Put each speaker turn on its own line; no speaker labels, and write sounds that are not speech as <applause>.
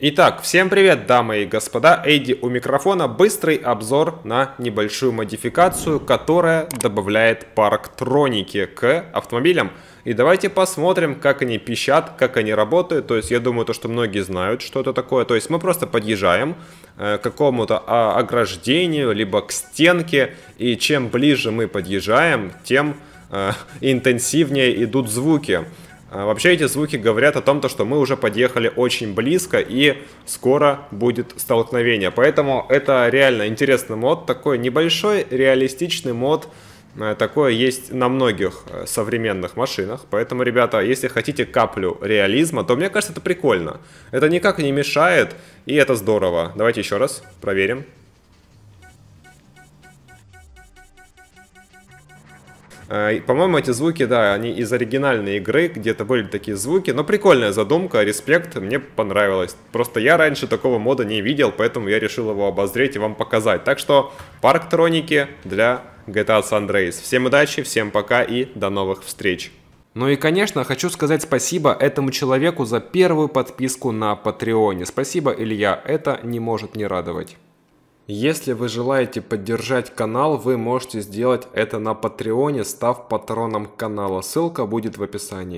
Итак, всем привет, дамы и господа, Эйди у микрофона, быстрый обзор на небольшую модификацию, которая добавляет парктроники к автомобилям. И давайте посмотрим, как они пищат, как они работают, то есть я думаю, то, что многие знают, что это такое, то есть мы просто подъезжаем э, к какому-то а, ограждению, либо к стенке, и чем ближе мы подъезжаем, тем э, <laughs> интенсивнее идут звуки. А, вообще эти звуки говорят о том, что мы уже подъехали очень близко и скоро будет столкновение. Поэтому это реально интересный мод, такой небольшой реалистичный мод. А, такое есть на многих э, современных машинах. Поэтому, ребята, если хотите каплю реализма, то мне кажется это прикольно. Это никак не мешает и это здорово. Давайте еще раз проверим. А, по-моему, эти звуки, да, они из оригинальной игры, где-то были такие звуки, но прикольная задумка, респект, мне понравилось. Просто я раньше такого мода не видел, поэтому я решил его обозреть и вам показать. Так что парк троники для GTA San Andreas. Всем удачи, всем пока и до новых встреч. Ну и, конечно, хочу сказать спасибо этому человеку за первую подписку на Патреоне. Спасибо, Илья, это не может не радовать. Если вы желаете поддержать канал, вы можете сделать это на Патреоне, став патроном канала. Ссылка будет в описании.